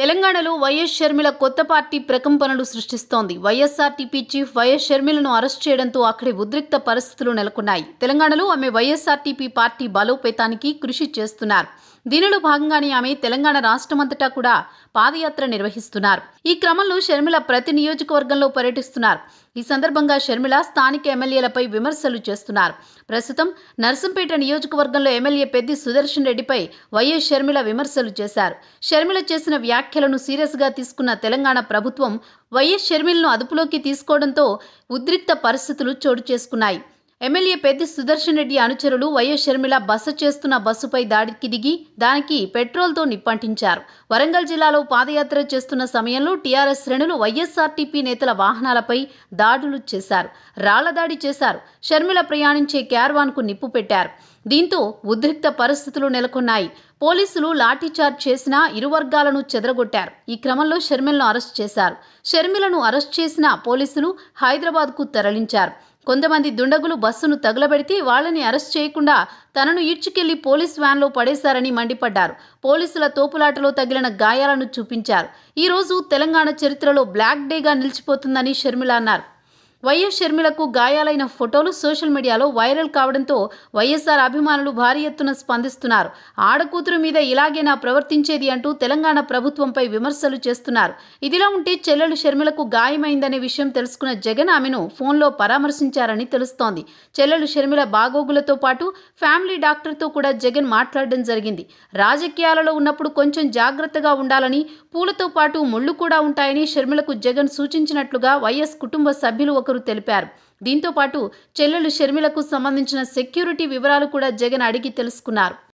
తెలంగాణలో వైఎస్ షర్మిల కొత్త పార్టీ ప్రకంపనలు సృష్టిస్తోంది వైఎస్ఆర్టీపీ చీఫ్ వైఎస్ షర్మిలను అరెస్ట్ చేయడంతో అక్కడి ఉద్రిక్త పరిస్థితులు నెలకొన్నాయి తెలంగాణలో ఆమె వైఎస్ఆర్టీపీ పార్టీ బలోపేతానికి కృషి చేస్తున్నారు దీనిలో భాగంగానే ఆమె తెలంగాణ రాష్ట్రమంతటా కూడా పాదయాత్ర నిర్వహిస్తున్నారు ఈ క్రమంలో షర్మిల ప్రతి నియోజకవర్గంలో పర్యటిస్తున్నారు ఈ సందర్భంగా షర్మిల స్థానిక ఎమ్మెల్యేలపై విమర్శలు చేస్తున్నారు ప్రస్తుతం నర్సంపేట నియోజకవర్గంలో ఎమ్మెల్యే పెద్ది సుదర్శన్ రెడ్డిపై వైఎస్ షర్మిల విమర్శలు చేశారు షర్మిల చేసిన వ్యాఖ్యలను సీరియస్గా తీసుకున్న తెలంగాణ ప్రభుత్వం వైఎస్ షర్మిలను అదుపులోకి తీసుకోవడంతో ఉద్రిక్త పరిస్థితులు చోటు చేసుకున్నాయి ఎమ్మెల్యే పెద్ది సుదర్శన్ రెడ్డి అనుచరులు వైఎస్ షర్మిల బస చేస్తున్న బస్సుపై దాడికి దిగి దానికి పెట్రోల్తో నిప్పంటించారు వరంగల్ జిల్లాలో పాదయాత్ర చేస్తున్న సమయంలో టీఆర్ఎస్ శ్రేణులు వైఎస్ఆర్టీపీ నేతల వాహనాలపై దాడులు చేశారు రాళ్లదాడి చేశారు షర్మిల ప్రయాణించే క్యార్వాన్కు నిప్పు పెట్టారు దీంతో ఉద్రిక్త పరిస్థితులు నెలకొన్నాయి పోలీసులు లాఠీచార్జ్ చేసిన ఇరు వర్గాలను చెదరగొట్టారు ఈ క్రమంలో షర్మిలను అరెస్ట్ చేశారు షర్మిలను అరెస్ట్ చేసిన పోలీసులు హైదరాబాద్కు తరలించారు కొంతమంది దుండగులు బస్సును తగులబెడితే వాళ్ళని అరెస్ట్ చేయకుండా తనను ఈడ్చుకెళ్లి పోలీస్ వ్యాన్లో పడేశారని మండిపడ్డారు పోలీసుల తోపులాటలో తగిలిన గాయాలను చూపించారు ఈరోజు తెలంగాణ చరిత్రలో బ్లాక్ డేగా నిలిచిపోతుందని షర్మిల అన్నారు వైఎస్ షర్మిలకు గాయాలైన ఫోటోలు సోషల్ మీడియాలో వైరల్ కావడంతో వైఎస్ఆర్ అభిమానులు భారీ ఎత్తున స్పందిస్తున్నారు ఆడకూతురు మీద ఇలాగేనా ప్రవర్తించేది అంటూ తెలంగాణ ప్రభుత్వంపై విమర్శలు చేస్తున్నారు ఇదిలా ఉంటే చెల్లెలు షర్మిలకు గాయమైందనే విషయం తెలుసుకున్న జగన్ ఆమెను ఫోన్లో పరామర్శించారని తెలుస్తోంది చెల్లెలు షర్మిల బాగోగులతో పాటు ఫ్యామిలీ డాక్టర్తో కూడా జగన్ మాట్లాడడం జరిగింది రాజకీయాలలో ఉన్నప్పుడు కొంచెం జాగ్రత్తగా ఉండాలని పూలతో పాటు ముళ్ళు కూడా ఉంటాయని షర్మిలకు జగన్ సూచించినట్లుగా వైఎస్ కుటుంబ సభ్యులు ఒక ప్రభాకర్ తెలిపారు దీంతోపాటు చెల్లెలు షర్మిలకు సంబంధించిన సెక్యూరిటీ వివరాలు కూడా జగన్ అడిగి తెలుసుకున్నారు